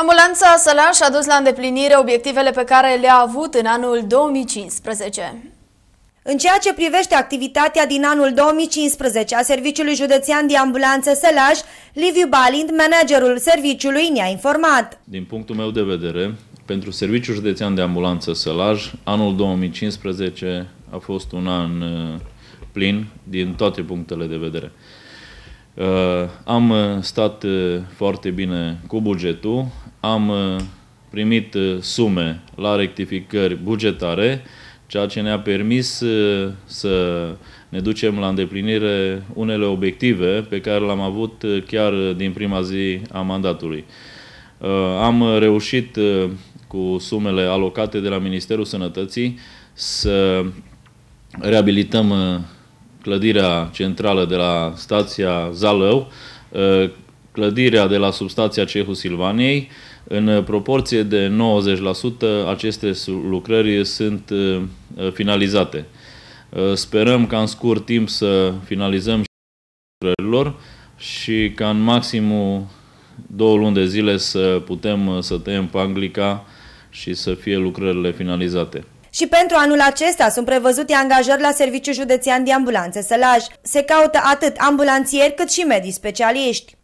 Ambulanța Sălaș a dus la îndeplinire obiectivele pe care le-a avut în anul 2015. În ceea ce privește activitatea din anul 2015 a Serviciului Județean de Ambulanțe Sălaș, Liviu Balint, managerul serviciului, ne-a informat. Din punctul meu de vedere, pentru Serviciul Județean de Ambulanță Sălaj, anul 2015 a fost un an uh, plin din toate punctele de vedere. Uh, am uh, stat uh, foarte bine cu bugetul, am primit sume la rectificări bugetare, ceea ce ne-a permis să ne ducem la îndeplinire unele obiective pe care le-am avut chiar din prima zi a mandatului. Am reușit cu sumele alocate de la Ministerul Sănătății să reabilităm clădirea centrală de la stația Zalău, ă, clădirea de la substația Cehu Silvaniei, în proporție de 90% aceste lucrări sunt ă, finalizate. Ă, sperăm ca în scurt timp să finalizăm și lucrărilor și ca în maximul două luni de zile să putem să tăiem panglica și să fie lucrările finalizate. Și pentru anul acesta sunt prevăzute angajări la Serviciul Județean de Ambulanțe Sălaj. Se caută atât ambulanțieri cât și medii specialiști.